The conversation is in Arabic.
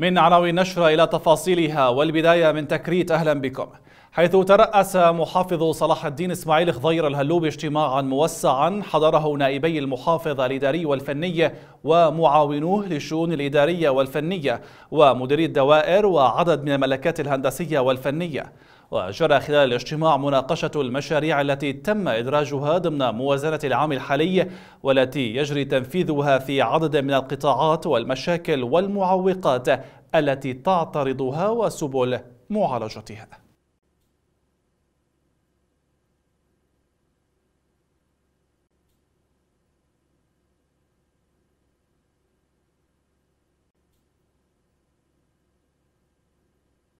من عناوين نشرة إلى تفاصيلها والبداية من تكريت أهلا بكم حيث ترأس محافظ صلاح الدين إسماعيل خضير الهلوبي اجتماعا موسعا حضره نائبي المحافظ الإداري والفني ومعاونوه للشؤون الإدارية والفنية ومديري الدوائر وعدد من الملكات الهندسية والفنية وجرى خلال الاجتماع مناقشة المشاريع التي تم إدراجها ضمن موازنة العام الحالي والتي يجري تنفيذها في عدد من القطاعات والمشاكل والمعوقات التي تعترضها وسبل معالجتها